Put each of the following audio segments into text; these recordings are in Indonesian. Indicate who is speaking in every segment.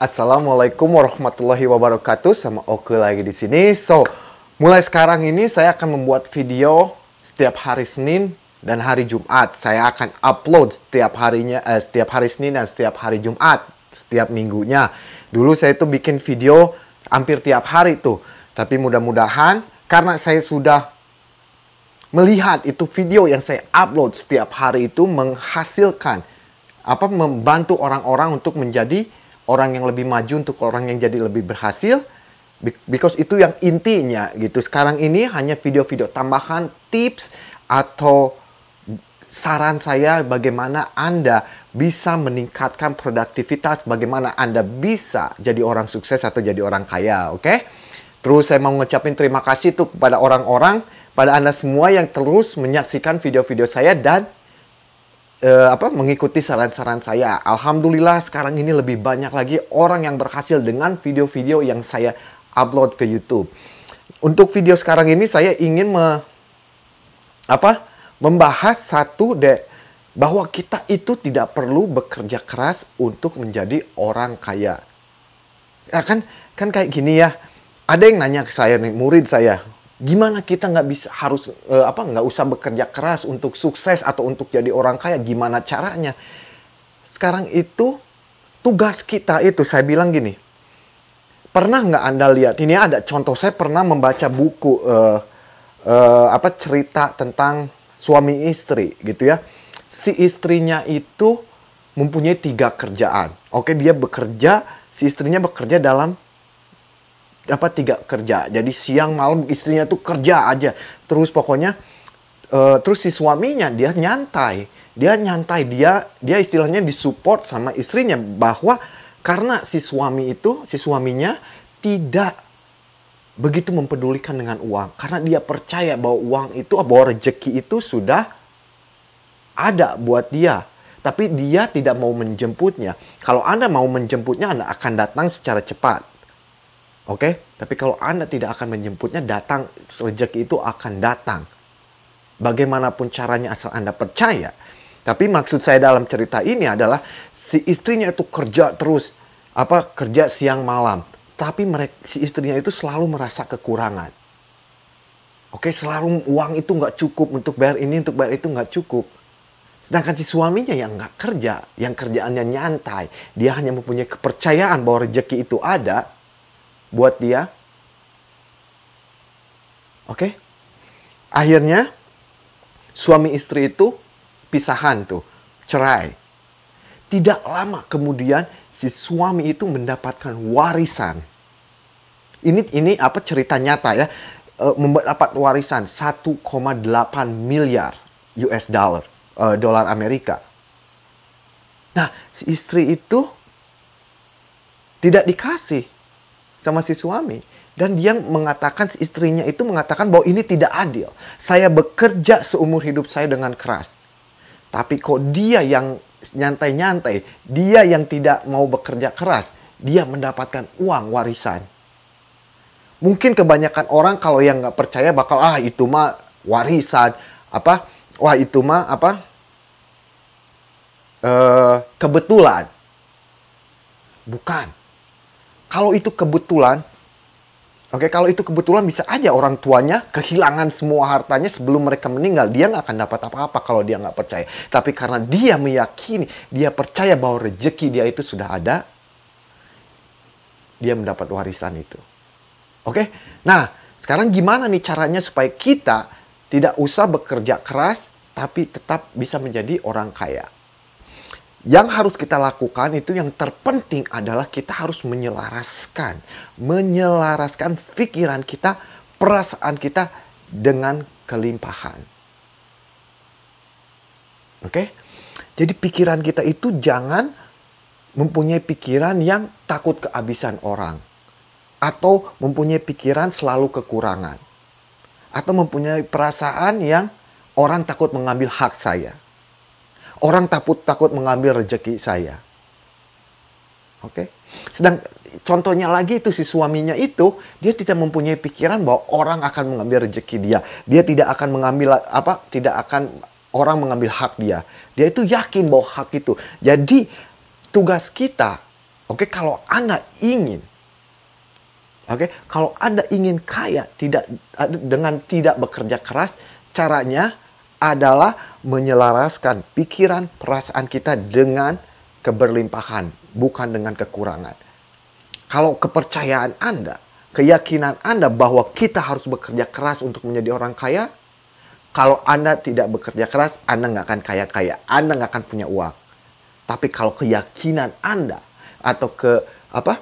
Speaker 1: Assalamualaikum warahmatullahi wabarakatuh sama Oke lagi di sini. So, mulai sekarang ini saya akan membuat video setiap hari Senin dan hari Jumat. Saya akan upload setiap harinya eh, setiap hari Senin dan setiap hari Jumat, setiap minggunya. Dulu saya itu bikin video hampir tiap hari tuh. Tapi mudah-mudahan karena saya sudah melihat itu video yang saya upload setiap hari itu menghasilkan apa membantu orang-orang untuk menjadi orang yang lebih maju untuk orang yang jadi lebih berhasil because itu yang intinya gitu. Sekarang ini hanya video-video tambahan, tips atau saran saya bagaimana Anda bisa meningkatkan produktivitas, bagaimana Anda bisa jadi orang sukses atau jadi orang kaya, oke? Okay? Terus saya mau ngucapin terima kasih tuh kepada orang-orang, pada Anda semua yang terus menyaksikan video-video saya dan uh, apa mengikuti saran-saran saya. Alhamdulillah sekarang ini lebih banyak lagi orang yang berhasil dengan video-video yang saya upload ke YouTube. Untuk video sekarang ini saya ingin me, apa membahas satu de bahwa kita itu tidak perlu bekerja keras untuk menjadi orang kaya. Ya kan kan kayak gini ya. Ada yang nanya ke saya nih, murid saya, gimana kita nggak bisa harus uh, apa nggak usah bekerja keras untuk sukses atau untuk jadi orang kaya gimana caranya sekarang itu tugas kita itu saya bilang gini pernah nggak anda lihat ini ada contoh saya pernah membaca buku uh, uh, apa cerita tentang suami istri gitu ya si istrinya itu mempunyai tiga kerjaan oke dia bekerja si istrinya bekerja dalam apa tiga kerja jadi siang malam istrinya tuh kerja aja terus pokoknya uh, terus si suaminya dia nyantai dia nyantai dia dia istilahnya disupport sama istrinya bahwa karena si suami itu si suaminya tidak begitu mempedulikan dengan uang karena dia percaya bahwa uang itu bahwa rezeki itu sudah ada buat dia tapi dia tidak mau menjemputnya kalau anda mau menjemputnya anda akan datang secara cepat Oke, okay? tapi kalau Anda tidak akan menjemputnya, datang rezeki itu akan datang. Bagaimanapun caranya asal Anda percaya. Tapi maksud saya dalam cerita ini adalah si istrinya itu kerja terus apa kerja siang malam, tapi mereka, si istrinya itu selalu merasa kekurangan. Oke, selalu uang itu nggak cukup untuk bayar ini, untuk bayar itu nggak cukup. Sedangkan si suaminya yang nggak kerja, yang kerjaannya nyantai, dia hanya mempunyai kepercayaan bahwa rezeki itu ada, buat dia. Oke? Okay? Akhirnya suami istri itu pisahan tuh, cerai. Tidak lama kemudian si suami itu mendapatkan warisan. Ini ini apa cerita nyata ya? membuat mendapat warisan 1,8 miliar US dollar, e, dolar Amerika. Nah, si istri itu tidak dikasih sama si suami dan dia mengatakan istrinya itu mengatakan bahwa ini tidak adil. Saya bekerja seumur hidup saya dengan keras. Tapi kok dia yang nyantai-nyantai, dia yang tidak mau bekerja keras, dia mendapatkan uang warisan. Mungkin kebanyakan orang kalau yang nggak percaya bakal ah itu mah warisan apa wah itu mah apa e, kebetulan bukan kalau itu kebetulan, oke, okay, kalau itu kebetulan bisa aja orang tuanya kehilangan semua hartanya sebelum mereka meninggal. Dia nggak akan dapat apa-apa kalau dia nggak percaya. Tapi karena dia meyakini, dia percaya bahwa rejeki dia itu sudah ada, dia mendapat warisan itu. Oke, okay? nah sekarang gimana nih caranya supaya kita tidak usah bekerja keras, tapi tetap bisa menjadi orang kaya? Yang harus kita lakukan itu yang terpenting adalah kita harus menyelaraskan, menyelaraskan pikiran kita, perasaan kita dengan kelimpahan. Oke? Okay? Jadi pikiran kita itu jangan mempunyai pikiran yang takut kehabisan orang atau mempunyai pikiran selalu kekurangan atau mempunyai perasaan yang orang takut mengambil hak saya. Orang takut-takut mengambil rezeki saya. Oke. Okay? Sedang contohnya lagi itu si suaminya itu dia tidak mempunyai pikiran bahwa orang akan mengambil rezeki dia. Dia tidak akan mengambil apa? Tidak akan orang mengambil hak dia. Dia itu yakin bahwa hak itu. Jadi tugas kita, oke okay, kalau anda ingin Oke, okay? kalau Anda ingin kaya tidak dengan tidak bekerja keras, caranya adalah menyelaraskan pikiran perasaan kita dengan keberlimpahan, bukan dengan kekurangan. Kalau kepercayaan Anda, keyakinan Anda bahwa kita harus bekerja keras untuk menjadi orang kaya, kalau Anda tidak bekerja keras, Anda nggak akan kaya-kaya, Anda nggak akan punya uang. Tapi kalau keyakinan Anda atau ke apa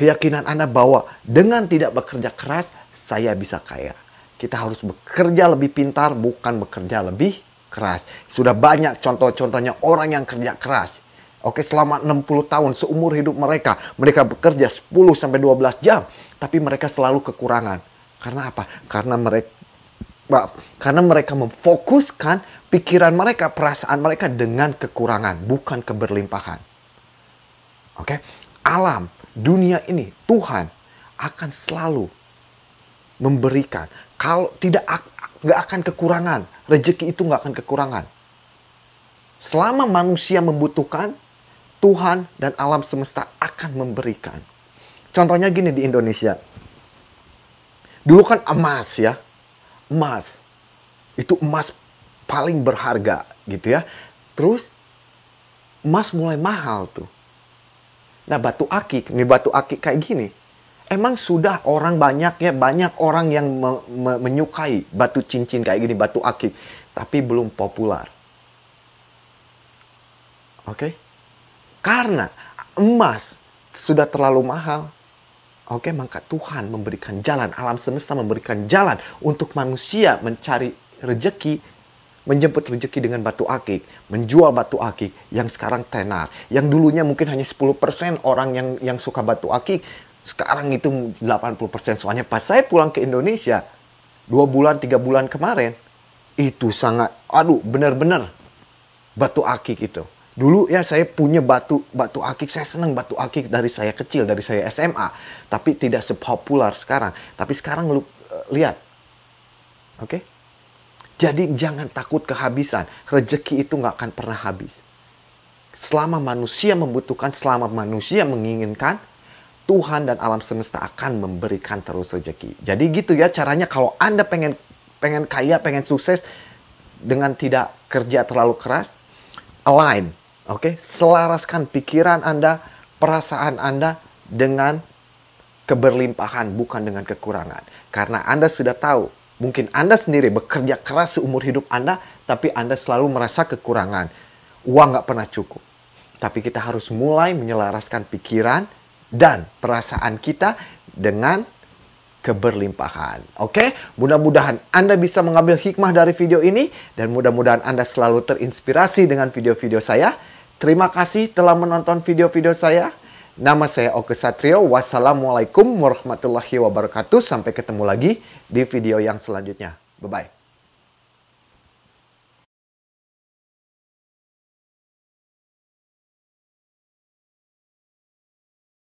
Speaker 1: keyakinan Anda bahwa dengan tidak bekerja keras, saya bisa kaya. Kita harus bekerja lebih pintar, bukan bekerja lebih keras. Sudah banyak contoh-contohnya orang yang kerja keras. Oke, selama 60 tahun seumur hidup mereka, mereka bekerja 10 sampai 12 jam, tapi mereka selalu kekurangan. Karena apa? Karena mereka karena mereka memfokuskan pikiran mereka, perasaan mereka dengan kekurangan, bukan keberlimpahan. Oke? Alam, dunia ini, Tuhan akan selalu memberikan. Kalau tidak nggak akan kekurangan, rezeki itu nggak akan kekurangan. Selama manusia membutuhkan, Tuhan dan alam semesta akan memberikan. Contohnya gini di Indonesia. Dulu kan emas ya. Emas. Itu emas paling berharga gitu ya. Terus emas mulai mahal tuh. Nah batu akik, ini batu akik kayak gini emang sudah orang banyak ya banyak orang yang me me menyukai batu cincin kayak gini batu akik tapi belum populer oke okay? karena emas sudah terlalu mahal Oke, okay, maka Tuhan memberikan jalan, alam semesta memberikan jalan untuk manusia mencari rejeki, menjemput rejeki dengan batu akik, menjual batu akik yang sekarang tenar. Yang dulunya mungkin hanya 10% orang yang yang suka batu akik, sekarang itu 80%. Soalnya pas saya pulang ke Indonesia, dua bulan, tiga bulan kemarin, itu sangat, aduh benar-benar batu akik itu. Dulu ya saya punya batu batu akik, saya senang batu akik dari saya kecil, dari saya SMA. Tapi tidak sepopuler sekarang. Tapi sekarang lu, eh, lihat. Oke? Okay? Jadi jangan takut kehabisan. Rezeki itu nggak akan pernah habis. Selama manusia membutuhkan, selama manusia menginginkan, Tuhan dan alam semesta akan memberikan terus rezeki. Jadi gitu ya caranya kalau Anda pengen pengen kaya, pengen sukses dengan tidak kerja terlalu keras, align, oke? Okay? Selaraskan pikiran Anda, perasaan Anda dengan keberlimpahan bukan dengan kekurangan. Karena Anda sudah tahu, mungkin Anda sendiri bekerja keras seumur hidup Anda tapi Anda selalu merasa kekurangan. Uang nggak pernah cukup. Tapi kita harus mulai menyelaraskan pikiran, dan perasaan kita dengan keberlimpahan. Oke, mudah-mudahan Anda bisa mengambil hikmah dari video ini dan mudah-mudahan Anda selalu terinspirasi dengan video-video saya. Terima kasih telah menonton video-video saya. Nama saya Oke Satrio. Wassalamualaikum warahmatullahi wabarakatuh. Sampai ketemu lagi di video yang selanjutnya. Bye-bye.